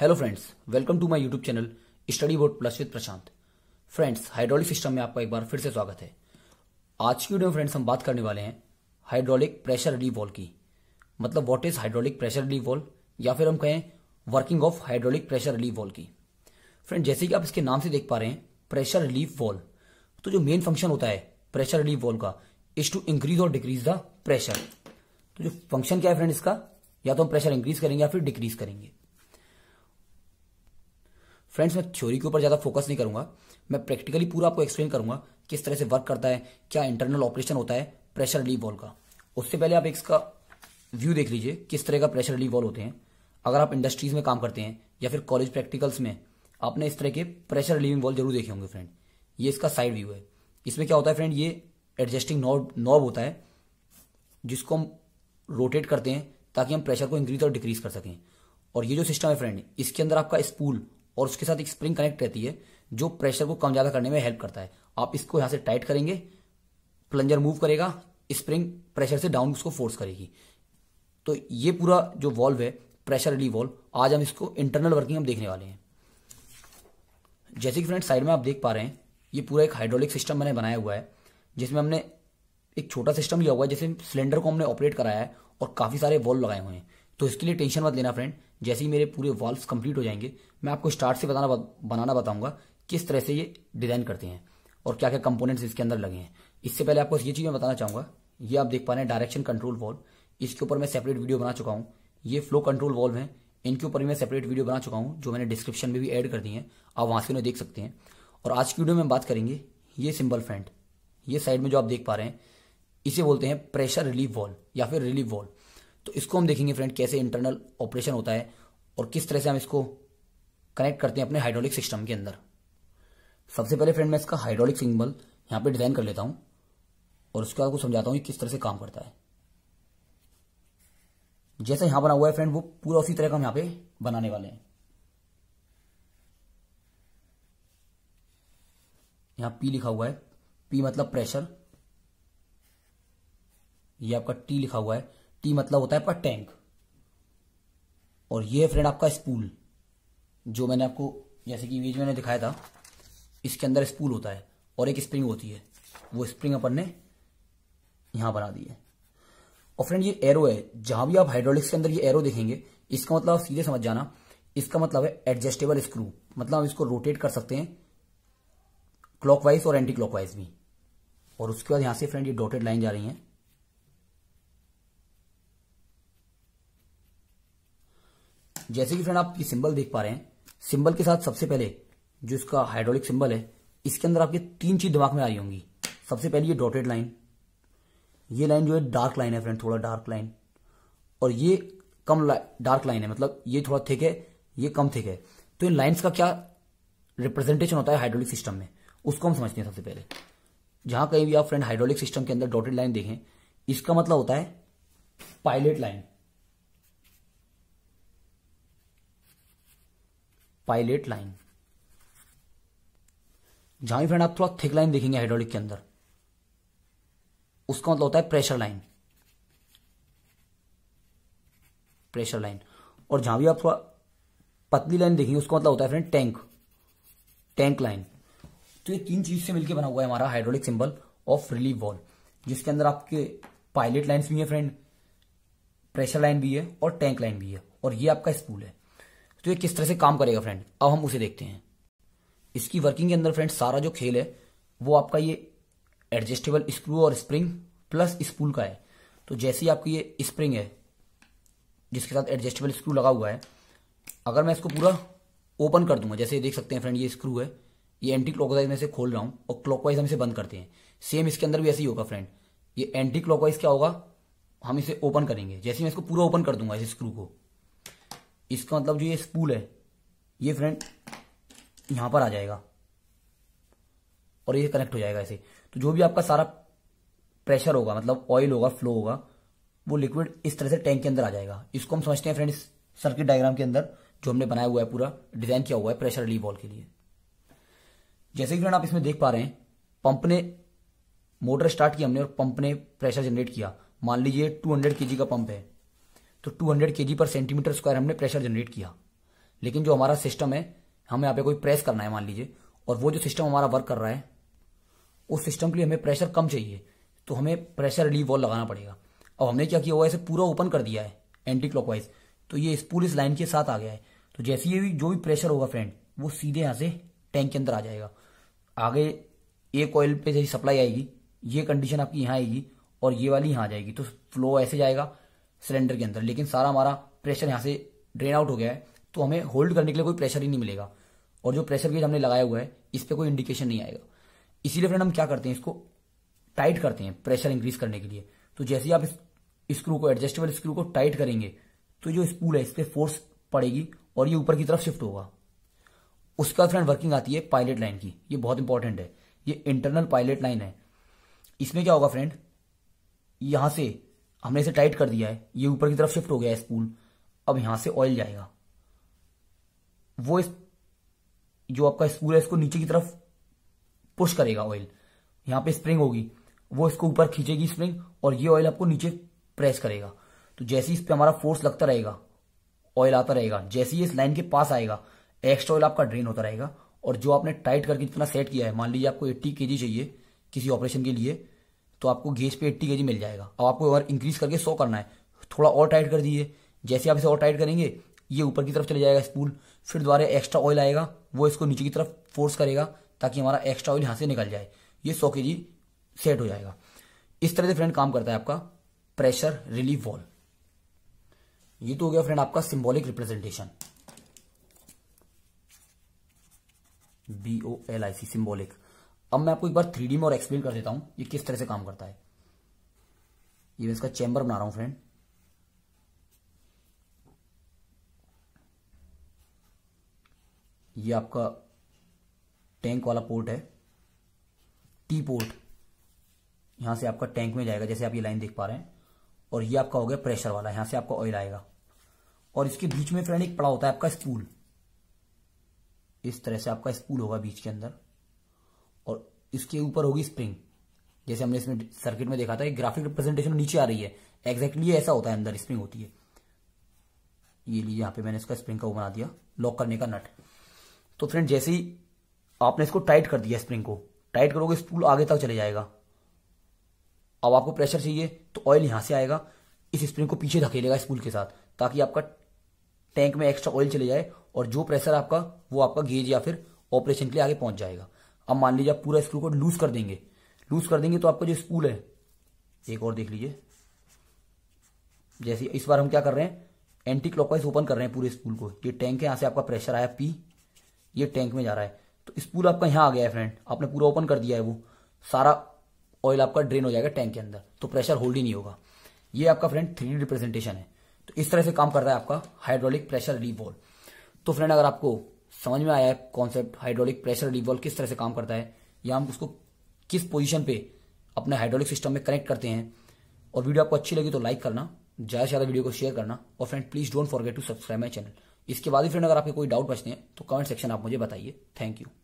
hello friends welcome to my YouTube channel study board plus with Prashant friends hydraulic system में आपका एक बार फिर से स्वागत है आज की वीडियो में फ्रेंड्स हम बात करने वाले हैं हाइड्रोलिक प्रेशर रिलीव वॉल की मतलब what is hydraulic pressure relief valve या फिर हम कहें working of hydraulic pressure relief valve की फ्रेंड जैसे कि आप इसके नाम से देख पा रहे हैं प्रेशर रिलीफ वॉल तो जो मेन फंक्शन होता है प्रेशर रिलीफ वॉल का इज टू इंक्रीज और डिक्रीज द प्रेशर तो जो फंक्शन क्या है फ्रेंड इसका या तो हम प्रेशर इंक्रीज करेंगे या फिर डिक्रीज करेंगे फ्रेंड्स मैं थ्योरी के ऊपर ज़्यादा फोकस नहीं करूंगा मैं प्रैक्टिकली पूरा आपको एक्सप्लेन करूंगा किस तरह से वर्क करता है क्या इंटरनल ऑपरेशन होता है प्रेशर रिलीफ वॉल का उससे पहले आप इसका व्यू देख लीजिए किस तरह का प्रेशर रिलीफ वॉल होते हैं अगर आप इंडस्ट्रीज में काम करते हैं या फिर कॉलेज प्रैक्टिकल्स में आपने इस तरह के प्रेशर रिलीविंग वॉल जरूर देखे होंगे फ्रेंड ये इसका साइड व्यू है इसमें क्या होता है फ्रेंड ये एडजस्टिंग नॉब नॉब होता है जिसको हम रोटेट करते हैं ताकि हम प्रेशर को इंक्रीज और डिक्रीज कर सकें और ये जो सिस्टम है फ्रेंड इसके अंदर आपका स्पूल और उसके साथ एक स्प्रिंग कनेक्ट रहती है जो प्रेशर को कम ज्यादा करने में हेल्प करता है आप इसको यहां से टाइट करेंगे प्लंजर मूव करेगा स्प्रिंग प्रेशर से डाउन उसको फोर्स करेगी तो ये पूरा जो वॉल्व है प्रेशर रिलीव वॉल्व आज हम इसको इंटरनल वर्किंग हम देखने वाले हैं जैसे कि फ्रेंड साइड में आप देख पा रहे हैं ये पूरा एक हाइड्रोलिक सिस्टम मैंने बनाया हुआ है जिसमें हमने एक छोटा सिस्टम लिया हुआ है जिसमें सिलेंडर को हमने ऑपरेट कराया है और काफ़ी सारे वॉल्व लगाए हुए हैं तो इसके लिए टेंशन मत लेना फ्रेंड जैसे ही मेरे पूरे वॉल्व कंप्लीट हो जाएंगे मैं आपको स्टार्ट से बताना बनाना बताऊंगा किस तरह से ये डिजाइन करते हैं और क्या क्या कंपोनेंट्स इसके अंदर लगे हैं इससे पहले आपको ये चीज़ मैं बताना चाहूंगा ये आप देख पा रहे हैं डायरेक्शन कंट्रोल वॉल्व इसके ऊपर मैं सेपरेट वीडियो बना चुका हूं ये फ्लो कंट्रोल वॉल्व है इनके ऊपर मैं सेपरेट वीडियो बना चुका हूं जो मैंने डिस्क्रिप्शन में भी एड कर दी है आप वहां से उन्हें देख सकते हैं और आज की वीडियो में बात करेंगे ये सिंबल फ्रेंड ये साइड में जो आप देख पा रहे हैं इसे बोलते हैं प्रेशर रिलीफ वॉल या फिर रिलीफ वॉल्व तो इसको हम देखेंगे फ्रेंड कैसे इंटरनल ऑपरेशन होता है और किस तरह से हम इसको कनेक्ट करते हैं अपने हाइड्रोलिक सिस्टम के अंदर सबसे पहले फ्रेंड मैं इसका हाइड्रोलिक सिंबल यहां पे डिजाइन कर लेता हूं और उसके आपको समझाता हूं कि किस तरह से काम करता है जैसा यहां बना हुआ है फ्रेंड वो पूरा उसी तरह का हम यहां पे बनाने वाले हैं यहां पी लिखा हुआ है पी मतलब प्रेशर ये आपका टी लिखा हुआ है टी मतलब होता है आपका टैंक और ये फ्रेंड आपका स्पूल जो मैंने आपको जैसे कि इमेज मैंने दिखाया था इसके अंदर स्पूल होता है और एक स्प्रिंग होती है वो स्प्रिंग अपन ने यहां बना दी है और फ्रेंड ये एरो है जहां भी आप हाइड्रोलिक्स के अंदर ये एरो देखेंगे इसका मतलब आप सीधे समझ जाना इसका मतलब है एडजस्टेबल स्क्रू मतलब आप इसको रोटेट कर सकते हैं क्लॉकवाइज और एंटी क्लॉकवाइज भी और उसके बाद यहां से फ्रेंड ये डॉटेड लाइन जा रही है जैसे कि फ्रेंड आप ये सिंबल देख पा रहे हैं सिंबल के साथ सबसे पहले जो इसका हाइड्रोलिक सिंबल है इसके अंदर आपके तीन चीज दिमाग में आ रही होंगी सबसे पहले ये डॉटेड लाइन ये लाइन जो है डार्क लाइन है फ्रेंड थोड़ा डार्क लाइन और ये कम डार्क लाइन है मतलब ये थोड़ा थिक है ये कम थिक है तो इन लाइन्स का क्या रिप्रेजेंटेशन होता है हाइड्रोलिक सिस्टम में उसको हम समझते हैं सबसे पहले जहां कहीं भी आप फ्रेंड हाइड्रोलिक सिस्टम के अंदर डॉटेड लाइन देखें इसका मतलब होता है पायलट लाइन पायलट लाइन जहां फ्रेंड आप थोड़ा थिक लाइन देखेंगे हाइड्रोलिक के अंदर उसका मतलब होता है प्रेशर लाइन प्रेशर लाइन और जहां भी आप थोड़ा पतली लाइन देखेंगे उसका मतलब होता है फ्रेंड टैंक टैंक लाइन तो ये तीन चीज से मिलकर बना हुआ है हमारा hydraulic symbol of relief valve जिसके अंदर आपके पायलट लाइन्स भी है फ्रेंड प्रेशर लाइन भी है और टैंक लाइन भी है और ये आपका स्पूल है तो ये किस तरह से काम करेगा फ्रेंड अब हम उसे देखते हैं इसकी वर्किंग के अंदर फ्रेंड सारा जो खेल है वो आपका ये एडजस्टेबल स्क्रू और स्प्रिंग प्लस स्पूल का है तो जैसे ही आपकी ये स्प्रिंग है जिसके साथ एडजस्टेबल स्क्रू लगा हुआ है अगर मैं इसको पूरा ओपन कर दूंगा जैसे देख सकते हैं फ्रेंड ये स्क्रू है ये एंटी क्लॉकवाइज में से खोल रहा हूं और क्लॉकवाइज हम इसे बंद करते हैं सेम इसके अंदर भी ऐसे ही होगा फ्रेंड ये एंटी क्लॉकवाइज क्या होगा हम इसे ओपन करेंगे जैसे मैं इसको पूरा ओपन कर दूंगा इस स्क्रू को इसका मतलब जो ये स्पूल है ये फ्रेंड यहां पर आ जाएगा और ये कनेक्ट हो जाएगा ऐसे तो जो भी आपका सारा प्रेशर होगा मतलब ऑयल होगा फ्लो होगा वो लिक्विड इस तरह से टैंक के अंदर आ जाएगा इसको हम समझते हैं फ्रेंड इस सर्किट डायग्राम के अंदर जो हमने बनाया हुआ है पूरा डिजाइन किया हुआ है प्रेशर रिलीव वॉल के लिए जैसे कि फ्रेंड आप इसमें देख पा रहे हैं पंप ने मोटर स्टार्ट किया हमने और पंप ने प्रेशर जनरेट किया मान लीजिए 200 केजी का पंप है तो 200 हंड्रेड के पर सेंटीमीटर स्क्वायर हमने प्रेशर जनरेट किया लेकिन जो हमारा सिस्टम है हमें यहाँ पे कोई प्रेस करना है मान लीजिए और वो जो सिस्टम हमारा वर्क कर रहा है उस सिस्टम के लिए हमें प्रेशर कम चाहिए तो हमें प्रेशर रिलीव वॉल लगाना पड़ेगा अब हमने क्या किया वो ऐसे पूरा ओपन कर दिया है एंटी क्लॉकवाइज तो ये इस पूरी इस लाइन के साथ आ गया है तो जैसे भी जो भी प्रेशर होगा फ्रेंड वो सीधे यहाँ से टैंक के अंदर आ जाएगा आगे एक ऑयल पे जैसी सप्लाई आएगी ये कंडीशन आपकी यहाँ आएगी और ये वाली यहाँ आ जाएगी तो फ्लो ऐसे जाएगा सिलेंडर के अंदर लेकिन सारा हमारा प्रेशर यहाँ से ड्रेन आउट हो गया है तो हमें होल्ड करने के लिए कोई प्रेशर ही नहीं मिलेगा और जो प्रेशर गेज हमने लगाया हुआ है इस पर कोई इंडिकेशन नहीं आएगा इसीलिए फ्रेंड हम क्या करते हैं इसको टाइट करते हैं प्रेशर इंक्रीज करने के लिए तो जैसे ही आप इस स्क्रू को एडजस्टेबल स्क्रू को टाइट करेंगे तो जो स्पूल है इस पर फोर्स पड़ेगी और ये ऊपर की तरफ शिफ्ट होगा उसका फ्रेंड वर्किंग आती है पायलट लाइन की ये बहुत इंपॉर्टेंट है ये इंटरनल पायलट लाइन है इसमें क्या होगा फ्रेंड यहां से हमने इसे टाइट कर दिया है ये ऊपर की तरफ शिफ्ट हो गया है स्पूल अब यहां से ऑयल जाएगा वो इस जो आपका स्पूल है इसको नीचे की तरफ पुश करेगा ऑयल यहां पे स्प्रिंग होगी वो इसको ऊपर खींचेगी स्प्रिंग और ये ऑयल आपको नीचे प्रेस करेगा तो जैसे ही इस पर हमारा फोर्स लगता रहेगा ऑयल आता रहेगा जैसे ही इस लाइन के पास आएगा एक्स्ट्रा ऑयल आपका ड्रेन होता रहेगा और जो आपने टाइट करके जितना सेट किया है मान लीजिए आपको एट्टी के चाहिए किसी ऑपरेशन के लिए तो आपको गेज पे एट्टी के मिल जाएगा अब आपको और इंक्रीज करके सौ करना है थोड़ा और टाइट कर दीजिए जैसे आप इसे और टाइट करेंगे ये ऊपर की तरफ चले जाएगा स्पूल फिर दोबारा एक्स्ट्रा ऑयल आएगा वो इसको नीचे की तरफ फोर्स करेगा ताकि हमारा एक्स्ट्रा ऑयल यहाँ से निकल जाए ये सौ के सेट हो जाएगा इस तरह से फ्रेंड काम करता है आपका प्रेशर रिलीफ वॉल ये तो हो गया फ्रेंड आपका symbolic representation B O L I C symbolic अब मैं आपको एक बार थ्री में और एक्सप्लेन कर देता हूं ये किस तरह से काम करता है ये मैं इसका चैम्बर बना रहा हूं फ्रेंड ये आपका टैंक वाला पोर्ट है टी पोर्ट यहां से आपका टैंक में जाएगा जैसे आप ये लाइन देख पा रहे हैं और ये आपका हो गया प्रेशर वाला यहां से आपका ऑयल आएगा और इसके बीच में फ्रेंड एक पड़ा होता है आपका स्पूल इस तरह से आपका स्पूल होगा बीच के अंदर इसके ऊपर होगी स्प्रिंग जैसे हमने इसमें सर्किट में देखा था एक ग्राफिक रिप्रेजेंटेशन नीचे आ रही है एग्जैक्टली exactly ऐसा होता है अंदर स्प्रिंग होती है ये लीजिए यहां पे मैंने इसका स्प्रिंग का वो बना दिया लॉक करने का नट तो फ्रेंड जैसे ही आपने इसको टाइट कर दिया स्प्रिंग को टाइट करोगे स्पूल आगे तक चले जाएगा अब आपको प्रेशर चाहिए तो ऑयल यहां से आएगा इस स्प्रिंग को पीछे धकेलेगा स्पूल के साथ ताकि आपका टैंक में एक्स्ट्रा ऑयल चले जाए और जो प्रेशर आपका वो आपका गेज या फिर ऑपरेशन के लिए आगे पहुंच जाएगा अब मान लीजिए आप पूरा स्क्रू को लूज कर देंगे लूज कर देंगे तो आपका जो स्पूल है एक और देख लीजिए जैसे इस बार हम क्या कर रहे हैं एंटी क्लॉकवाइज ओपन कर रहे हैं पूरे स्पूल को ये टैंक है यहां से आपका प्रेशर आया पी ये टैंक में जा रहा है तो स्पूल आपका यहां आ गया है फ्रेंड आपने पूरा ओपन कर दिया है वो सारा ऑयल आपका ड्रेन हो जाएगा टैंक के अंदर तो प्रेशर होल्ड ही नहीं होगा ये आपका फ्रेंड थ्री रिप्रेजेंटेशन है तो इस तरह से काम करता है आपका हाइड्रोलिक प्रेशर रिलीफ बॉल तो फ्रेंड अगर आपको समझ में आया है कॉन्सेप्ट हाइड्रोलिक प्रेशर रिवॉल किस तरह से काम करता है या हम उसको किस पोजीशन पे अपने हाइड्रोलिक सिस्टम में कनेक्ट करते हैं और वीडियो आपको अच्छी लगी तो लाइक करना ज़्यादा से ज़्यादा वीडियो को शेयर करना और friend please don't forget to subscribe my channel इसके बाद ही फ्रेंड अगर आपके कोई डाउट बचते हैं तो कमेंट सेक्शन आप मुझे बताइए थैंक यू